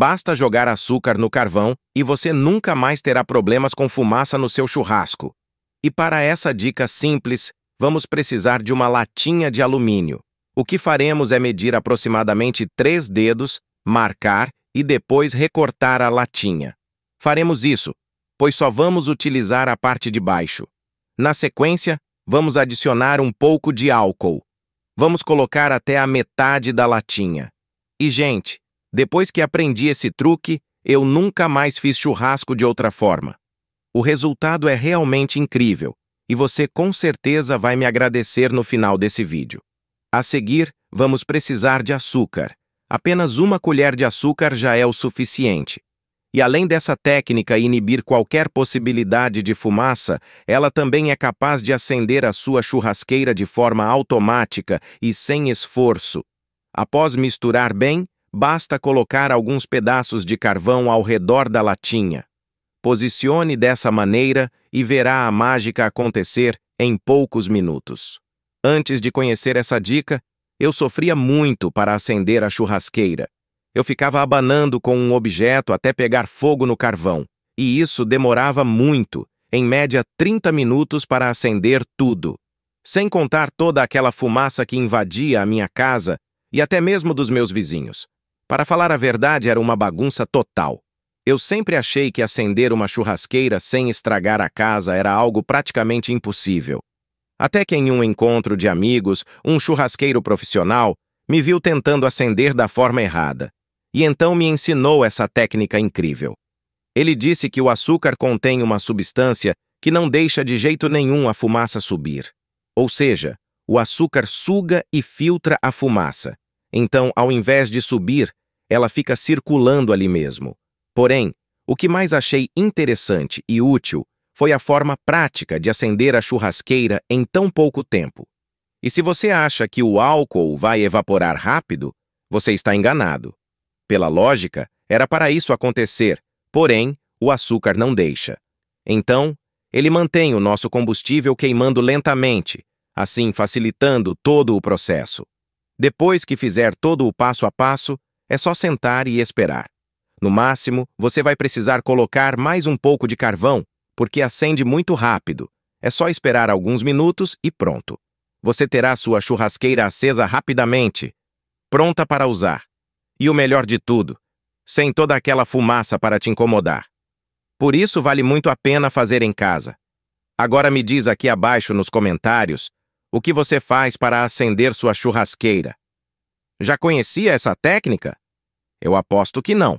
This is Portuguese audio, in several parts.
Basta jogar açúcar no carvão e você nunca mais terá problemas com fumaça no seu churrasco. E para essa dica simples, vamos precisar de uma latinha de alumínio. O que faremos é medir aproximadamente três dedos, marcar e depois recortar a latinha. Faremos isso, pois só vamos utilizar a parte de baixo. Na sequência, vamos adicionar um pouco de álcool. Vamos colocar até a metade da latinha. E, gente, depois que aprendi esse truque, eu nunca mais fiz churrasco de outra forma. O resultado é realmente incrível e você com certeza vai me agradecer no final desse vídeo. A seguir, vamos precisar de açúcar. Apenas uma colher de açúcar já é o suficiente. E além dessa técnica inibir qualquer possibilidade de fumaça, ela também é capaz de acender a sua churrasqueira de forma automática e sem esforço. Após misturar bem, Basta colocar alguns pedaços de carvão ao redor da latinha. Posicione dessa maneira e verá a mágica acontecer em poucos minutos. Antes de conhecer essa dica, eu sofria muito para acender a churrasqueira. Eu ficava abanando com um objeto até pegar fogo no carvão, e isso demorava muito, em média 30 minutos para acender tudo. Sem contar toda aquela fumaça que invadia a minha casa e até mesmo dos meus vizinhos. Para falar a verdade, era uma bagunça total. Eu sempre achei que acender uma churrasqueira sem estragar a casa era algo praticamente impossível. Até que em um encontro de amigos, um churrasqueiro profissional me viu tentando acender da forma errada, e então me ensinou essa técnica incrível. Ele disse que o açúcar contém uma substância que não deixa de jeito nenhum a fumaça subir. Ou seja, o açúcar suga e filtra a fumaça, então, ao invés de subir, ela fica circulando ali mesmo. Porém, o que mais achei interessante e útil foi a forma prática de acender a churrasqueira em tão pouco tempo. E se você acha que o álcool vai evaporar rápido, você está enganado. Pela lógica, era para isso acontecer, porém, o açúcar não deixa. Então, ele mantém o nosso combustível queimando lentamente, assim facilitando todo o processo. Depois que fizer todo o passo a passo, é só sentar e esperar. No máximo, você vai precisar colocar mais um pouco de carvão, porque acende muito rápido. É só esperar alguns minutos e pronto. Você terá sua churrasqueira acesa rapidamente, pronta para usar. E o melhor de tudo, sem toda aquela fumaça para te incomodar. Por isso vale muito a pena fazer em casa. Agora me diz aqui abaixo nos comentários o que você faz para acender sua churrasqueira? Já conhecia essa técnica? Eu aposto que não.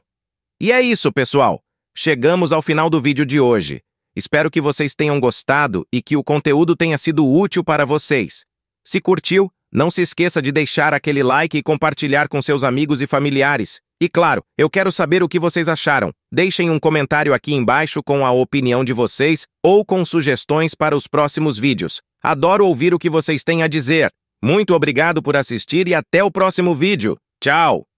E é isso, pessoal. Chegamos ao final do vídeo de hoje. Espero que vocês tenham gostado e que o conteúdo tenha sido útil para vocês. Se curtiu, não se esqueça de deixar aquele like e compartilhar com seus amigos e familiares. E claro, eu quero saber o que vocês acharam. Deixem um comentário aqui embaixo com a opinião de vocês ou com sugestões para os próximos vídeos. Adoro ouvir o que vocês têm a dizer. Muito obrigado por assistir e até o próximo vídeo. Tchau!